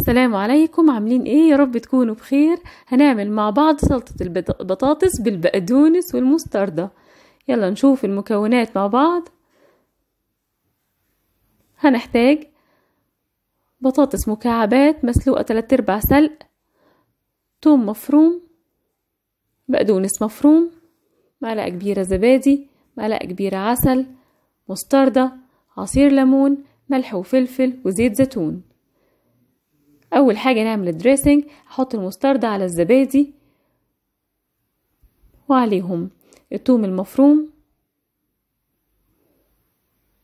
السلام عليكم عاملين ايه يا رب تكونوا بخير هنعمل مع بعض سلطة البطاطس بالبقدونس والمستردة يلا نشوف المكونات مع بعض هنحتاج بطاطس مكعبات مسلوقة تلات ارباع سلق توم مفروم بقدونس مفروم معلقة كبيرة زبادي معلقة كبيرة عسل مستردة عصير ليمون ملح وفلفل وزيت زيتون اول حاجه نعمل الدريسنج احط المستردة على الزبادي وعليهم الثوم المفروم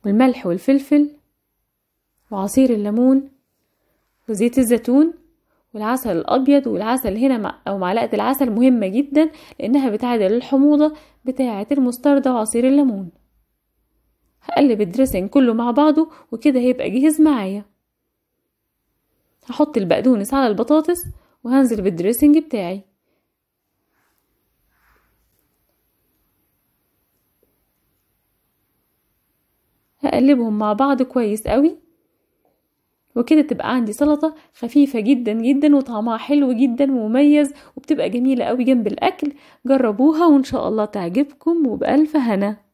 والملح والفلفل وعصير الليمون وزيت الزيتون والعسل الابيض والعسل هنا او معلقه العسل مهمه جدا لانها بتعدل الحموضه بتاعه المستردة وعصير الليمون هقلب الدريسنج كله مع بعضه وكده هيبقى جهز معايا هحط البقدونس على البطاطس وهنزل بالدريسنج بتاعي هقلبهم مع بعض كويس قوي وكده تبقى عندي سلطة خفيفة جدا جدا وطعمها حلو جدا ومميز وبتبقى جميلة قوي جنب الأكل جربوها وإن شاء الله تعجبكم وبألف هنا